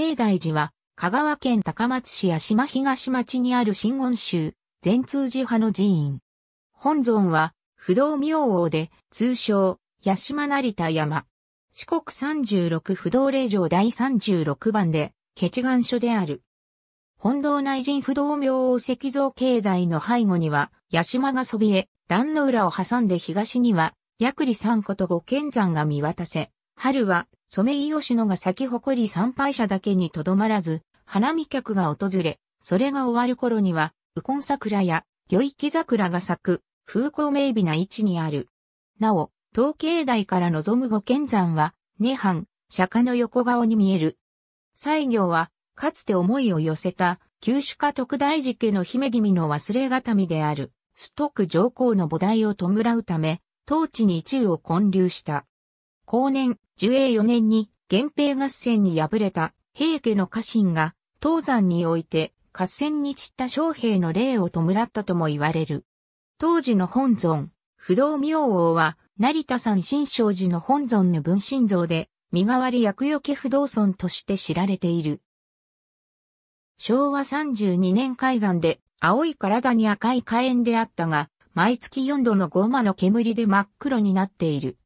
聖大寺は、香川県高松市八島東町にある新温州、全通寺派の寺院。本尊は、不動明王で、通称、八島成田山。四国三十六不動霊場第三十六番で、決願書である。本堂内陣不動明王石像境内の背後には、八島がそびえ、段の裏を挟んで東には、薬理三個と五剣山が見渡せ、春はソメイヨシノが咲き誇り参拝者だけにとどまらず、花見客が訪れ、それが終わる頃には、右近桜や魚池桜が咲く、風光明媚な位置にある。なお、東慶台から望む五剣山は、涅槃、釈迦の横顔に見える。西行は、かつて思いを寄せた、九種家徳大寺家の姫君の忘れがたみである、ストック上皇の母提を弔うため、当地に一宇を建立した。後年、寿永4年に源平合戦に敗れた平家の家臣が東山において合戦に散った将兵の霊を弔ったとも言われる。当時の本尊、不動明王は成田山新勝寺の本尊の分身像で身代わり厄除け不動尊として知られている。昭和32年海岸で青い体に赤い火炎であったが、毎月4度のゴマの煙で真っ黒になっている。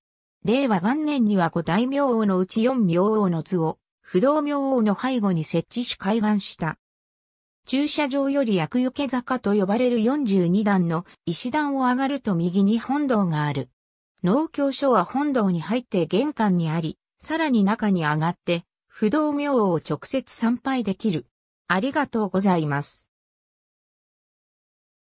令和元年には五大明王のうち四明王の図を、不動明王の背後に設置し開眼した。駐車場より厄除け坂と呼ばれる42段の石段を上がると右に本堂がある。農協所は本堂に入って玄関にあり、さらに中に上がって、不動明王を直接参拝できる。ありがとうございます。